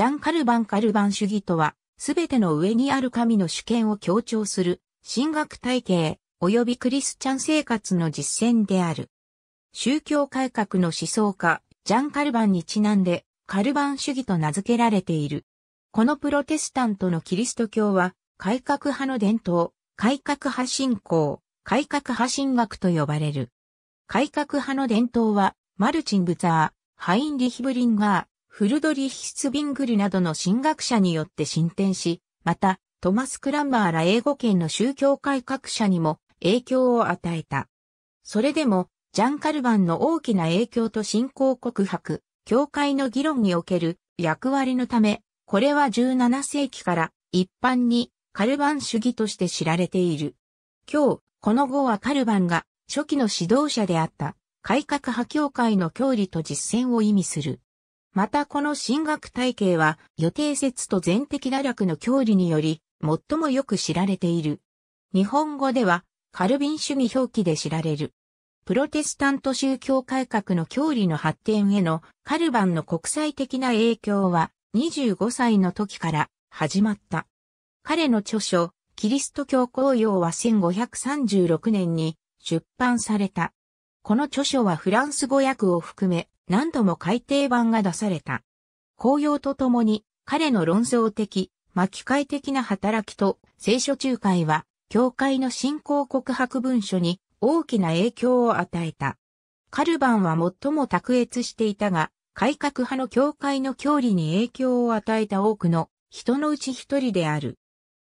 ジャン・カルバン・カルバン主義とは、すべての上にある神の主権を強調する、神学体系、及びクリスチャン生活の実践である。宗教改革の思想家、ジャン・カルバンにちなんで、カルバン主義と名付けられている。このプロテスタントのキリスト教は、改革派の伝統、改革派信仰、改革派神学と呼ばれる。改革派の伝統は、マルチン・ブザー、ハインリヒ・ブリンガー、フルドリヒ・スビングルなどの神学者によって進展し、また、トマス・クランマーら英語圏の宗教改革者にも影響を与えた。それでも、ジャン・カルバンの大きな影響と信仰告白、教会の議論における役割のため、これは17世紀から一般にカルバン主義として知られている。今日、この後はカルバンが初期の指導者であった改革派教会の教理と実践を意味する。またこの進学体系は予定説と全的打略の教理により最もよく知られている。日本語ではカルビン主義表記で知られる。プロテスタント宗教改革の教理の発展へのカルバンの国際的な影響は25歳の時から始まった。彼の著書、キリスト教公用は1536年に出版された。この著書はフランス語訳を含め何度も改訂版が出された。紅葉とともに彼の論争的、巻き替え的な働きと聖書仲介は、教会の信仰告白文書に大きな影響を与えた。カルバンは最も卓越していたが、改革派の教会の教理に影響を与えた多くの人のうち一人である。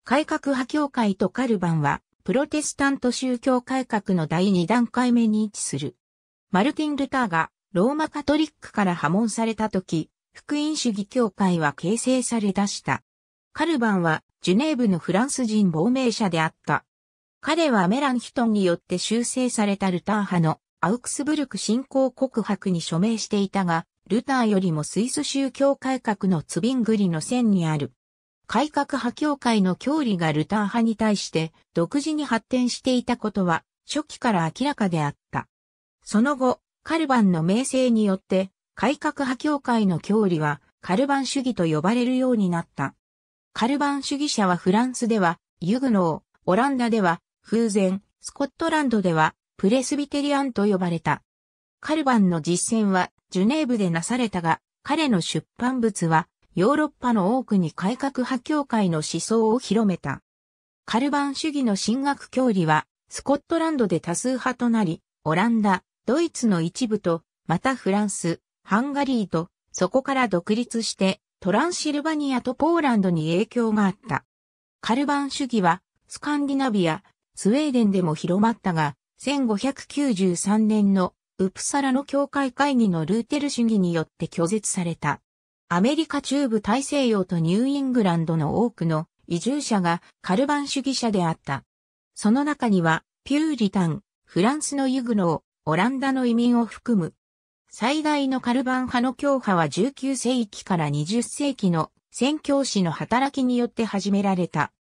改革派教会とカルバンは、プロテスタント宗教改革の第二段階目に位置する。マルティン・ルターがローマカトリックから破門された時、福音主義協会は形成され出した。カルバンはジュネーブのフランス人亡命者であった。彼はメランヒトンによって修正されたルター派のアウクスブルク信仰告白に署名していたが、ルターよりもスイス宗教改革のツビングリの線にある。改革派教会の教理がルター派に対して独自に発展していたことは初期から明らかであった。その後、カルバンの名声によって、改革派教会の教理は、カルバン主義と呼ばれるようになった。カルバン主義者はフランスでは、ユグノー、オランダでは、風前、スコットランドでは、プレスビテリアンと呼ばれた。カルバンの実践は、ジュネーブでなされたが、彼の出版物は、ヨーロッパの多くに改革派教会の思想を広めた。カルバン主義の神学教理は、スコットランドで多数派となり、オランダ、ドイツの一部と、またフランス、ハンガリーと、そこから独立して、トランシルバニアとポーランドに影響があった。カルバン主義は、スカンディナビア、スウェーデンでも広まったが、1593年のウプサラの教会会議のルーテル主義によって拒絶された。アメリカ中部大西洋とニューイングランドの多くの移住者がカルバン主義者であった。その中には、ピューリタン、フランスのユグノー、オランダの移民を含む。最大のカルバン派の教派は19世紀から20世紀の宣教師の働きによって始められた。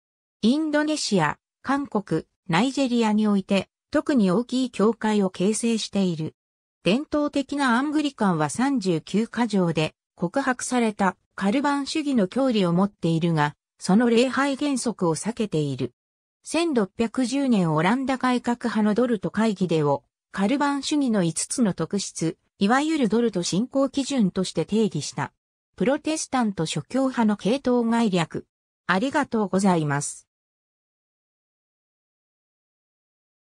インドネシア、韓国、ナイジェリアにおいて特に大きい教会を形成している。伝統的なアングリカンは39か条で告白されたカルバン主義の教理を持っているが、その礼拝原則を避けている。1610年オランダ改革派のドルト会議でをカルバン主義の5つの特質、いわゆるドルト信仰基準として定義した。プロテスタント諸教派の系統概略。ありがとうございます。